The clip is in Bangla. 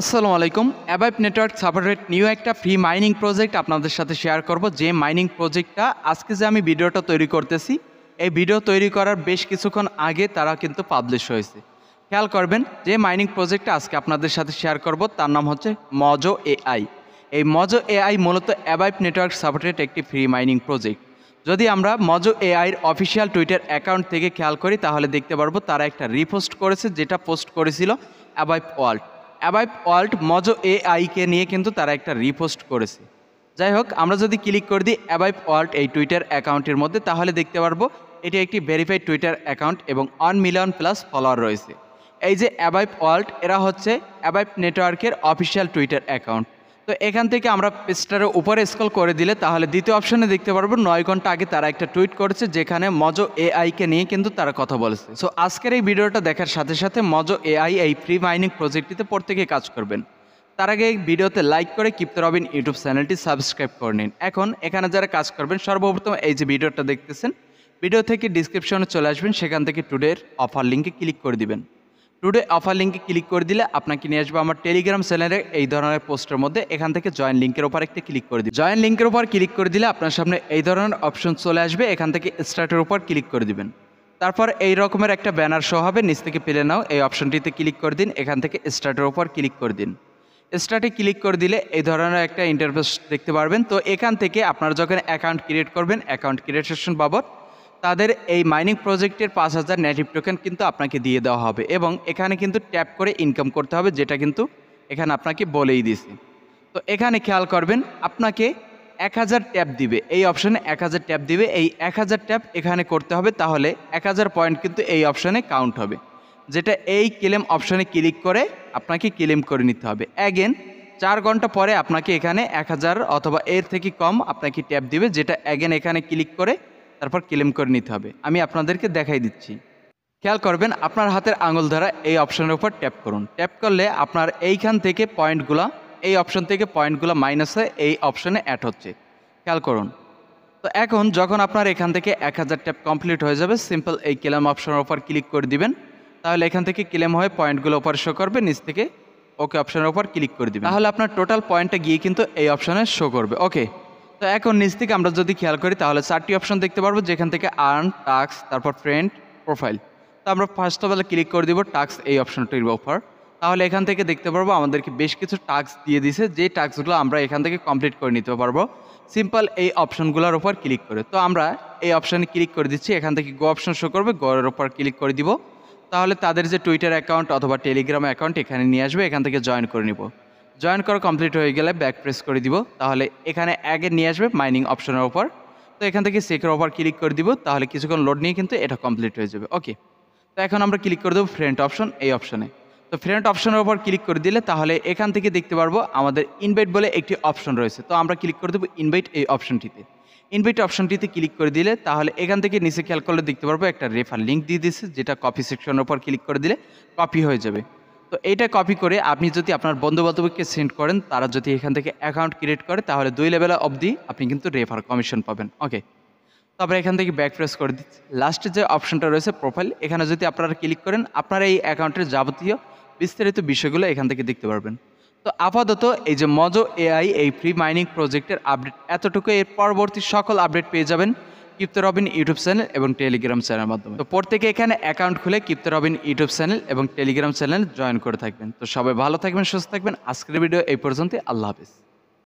আসসালামু আলাইকুম অ্যাবাইপ নেটওয়ার্ক সাপারেট নিউ একটা ফ্রি মাইনিং প্রজেক্ট আপনাদের সাথে শেয়ার করব যে মাইনিং প্রজেক্টটা আজকে যে আমি ভিডিওটা তৈরি করতেছি এই ভিডিও তৈরি করার বেশ কিছুক্ষণ আগে তারা কিন্তু পাবলিশ হয়েছে খেয়াল করবেন যে মাইনিং প্রজেক্টটা আজকে আপনাদের সাথে শেয়ার করব তার নাম হচ্ছে মজো এআই এই মজো এআই মূলত অ্যাবাইপ নেটওয়ার্ক সাপারেট একটি ফ্রি মাইনিং প্রজেক্ট যদি আমরা মজো এআইয়ের অফিসিয়াল টুইটার অ্যাকাউন্ট থেকে খেয়াল করি তাহলে দেখতে পারবো তারা একটা রিপোস্ট করেছে যেটা পোস্ট করেছিল অ্যাবাইপ ওয়ার্ল্ড অ্যাবাইভ ওয়ার্ল্ড মজো এআইকে নিয়ে কিন্তু তারা একটা রিপোস্ট করেছে যাই হোক আমরা যদি ক্লিক করে দিই অ্যাবাইভ ওয়ার্ল্ড এই টুইটার অ্যাকাউন্টের মধ্যে তাহলে দেখতে পারবো এটি একটি ভেরিফাইড টুইটার অ্যাকাউন্ট এবং ওয়ান মিলিয়ন প্লাস ফলোয়ার রয়েছে এই যে অ্যাবাইভ ওয়ার্ল্ড এরা হচ্ছে অ্যাবাইভ নেটওয়ার্কের অফিসিয়াল টুইটার অ্যাকাউন্ট তো এখান থেকে আমরা পেস্টারের উপরে স্কল করে দিলে তাহলে দ্বিতীয় অপশানে দেখতে পারবো নয় ঘন্টা আগে তারা একটা টুইট করেছে যেখানে মজো এআইকে নিয়ে কিন্তু তারা কথা বলেছে সো আজকের এই ভিডিওটা দেখার সাথে সাথে মজো এআই এই ফ্রি মাইনিং প্রজেক্টটিতে প্রত্যেকে কাজ করবেন তার আগে এই ভিডিওতে লাইক করে কিপ্ত রবিন ইউটিউব চ্যানেলটি সাবস্ক্রাইব করে নিন এখন এখানে যারা কাজ করবেন সর্বপ্রথম এই যে ভিডিওটা দেখতেছেন ভিডিও থেকে ডিসক্রিপশনে চলে আসবেন সেখান থেকে টুডের অফার লিঙ্কে ক্লিক করে দিবেন টুডে অফার লিঙ্কে ক্লিক করে দিলে আপনাকে নিয়ে আসবে আমার টেলিগ্রাম চ্যানেলের এই ধরনের পোস্টের মধ্যে এখান থেকে জয়েন লিঙ্কের উপর একটা ক্লিক করে দিবেন জয়েন লিঙ্কের উপর ক্লিক করে দিলে আপনার সামনে এই ধরনের অপশন চলে আসবে এখান থেকে স্টার্টের উপর ক্লিক করে দিবেন তারপর এই রকমের একটা ব্যানার শো হবে নিচ থেকে পেলে নাও এই অপশনটিতে ক্লিক করে দিন এখান থেকে স্টার্টের উপর ক্লিক করে দিন স্টার্টে ক্লিক করে দিলে এই ধরনের একটা ইন্টারফেস দেখতে পারবেন তো এখান থেকে আপনারা যখন অ্যাকাউন্ট ক্রিয়েট করবেন অ্যাকাউন্ট ক্রিয়েটেশন বাবদ তাদের এই মাইনিং প্রজেক্টের পাঁচ হাজার নেটিভ টোকেন কিন্তু আপনাকে দিয়ে দেওয়া হবে এবং এখানে কিন্তু ট্যাপ করে ইনকাম করতে হবে যেটা কিন্তু এখানে আপনাকে বলেই দিছে তো এখানে খেয়াল করবেন আপনাকে এক হাজার ট্যাপ দিবে এই অপশানে এক হাজার ট্যাপ দিবে এই এক হাজার ট্যাপ এখানে করতে হবে তাহলে এক হাজার পয়েন্ট কিন্তু এই অপশানে কাউন্ট হবে যেটা এই ক্লেম অপশানে ক্লিক করে আপনাকে ক্লেম করে নিতে হবে অ্যাগেন চার ঘন্টা পরে আপনাকে এখানে এক হাজার অথবা এর থেকে কম আপনাকে ট্যাপ দিবে যেটা অ্যাগেন এখানে ক্লিক করে তারপর ক্লেম করে নিতে হবে আমি আপনাদেরকে দেখাই দিচ্ছি খেয়াল করবেন আপনার হাতের আঙুল ধরা এই অপশনের উপর ট্যাপ করুন ট্যাপ করলে আপনার এইখান থেকে পয়েন্টগুলা এই অপশান থেকে পয়েন্টগুলো মাইনাসে এই অপশানে অ্যাড হচ্ছে খেয়াল করুন তো এখন যখন আপনার এখান থেকে এক হাজার ট্যাপ কমপ্লিট হয়ে যাবে সিম্পল এই ক্লেম অপশনের ওপর ক্লিক করে দিবেন তাহলে এখান থেকে ক্লেম হয়ে পয়েন্টগুলো ওপর শো করবে নিচ থেকে ওকে অপশনের ওপর ক্লিক করে দিবেন তাহলে আপনার টোটাল পয়েন্টটা গিয়ে কিন্তু এই অপশানে শো করবে ওকে তো এখন নিচ থেকে আমরা যদি খেয়াল করি তাহলে চারটি অপশন দেখতে পারবো যেখান থেকে আর্ন টাক্স তারপর ফ্রেন্ড প্রোফাইল তো আমরা ফার্স্ট অফ অল ক্লিক করে দিব টাক্স এই অপশনটির ওপর তাহলে এখান থেকে দেখতে পারবো আমাদেরকে বেশ কিছু টাক্স দিয়ে দিছে যে টাক্সগুলো আমরা এখান থেকে কমপ্লিট করে নিতে পারবো সিম্পল এই অপশনগুলোর ওপর ক্লিক করে তো আমরা এই অপশানে ক্লিক করে দিচ্ছি এখান থেকে গো অপশন শো করবে গোয়ের ওপর ক্লিক করে দিব তাহলে তাদের যে টুইটার অ্যাকাউন্ট অথবা টেলিগ্রাম অ্যাকাউন্ট এখানে নিয়ে আসবে এখান থেকে জয়েন করে নিব জয়েন করা কমপ্লিট হয়ে গেলে ব্যাক প্রেস করে দিব তাহলে এখানে আগে নিয়ে আসবে মাইনিং অপশনের ওপর তো এখান থেকে সেকের ওপর ক্লিক করে দিব তাহলে কিছুক্ষণ লোড নিয়ে কিন্তু এটা কমপ্লিট হয়ে যাবে ওকে তো এখন আমরা ক্লিক করে দেবো ফ্রেন্ট অপশন এই অপশনে তো ফ্রেন্ট অপশনের ওপর ক্লিক করে দিলে তাহলে এখান থেকে দেখতে পারবো আমাদের ইনভাইট বলে একটি অপশন রয়েছে তো আমরা ক্লিক করে দেবো ইনভাইট এই অপশনটিতে ইনভাইট অপশনটিতে ক্লিক করে দিলে তাহলে এখান থেকে নিচে খেয়াল করলে দেখতে পারবো একটা রেফার লিঙ্ক দিয়ে দিয়েছে যেটা কপি সেকশনের ওপর ক্লিক করে দিলে কপি হয়ে যাবে তো এটা কপি করে আপনি যদি আপনার বন্ধুবান্ধবকে সেন্ড করেন তারা যদি এখান থেকে অ্যাকাউন্ট ক্রিয়েট করে তাহলে দুই লেভেল অবধি আপনি কিন্তু রেফার কমিশন পাবেন ওকে তারপরে এখান থেকে ব্যাক প্রেস করে দিচ্ছি লাস্টে যে অপশনটা রয়েছে প্রোফাইল এখানে যদি আপনারা ক্লিক করেন আপনারা এই অ্যাকাউন্টের যাবতীয় বিস্তারিত বিষয়গুলো এখান থেকে দেখতে পারবেন তো আপাতত এই যে মজো এআই এই ফ্রি মাইনিং প্রজেক্টের আপডেট এতটুকু এর পরবর্তী সকল আপডেট পেয়ে যাবেন কিপ্ত রবিন ইউটিউব চ্যানেল এবং টেলিগ্রাম চ্যানেলের মাধ্যমে তো প্রত্যেকে এখানে অ্যাকাউন্ট খুলে কিপ্তর রবিন ইউটিউব চ্যানেল এবং টেলিগ্রাম চ্যানেল জয়েন করে থাকবেন তো সবাই ভালো থাকবেন সুস্থ থাকবেন আজকের ভিডিও এই পর্যন্ত আল্লাহ হাফিজ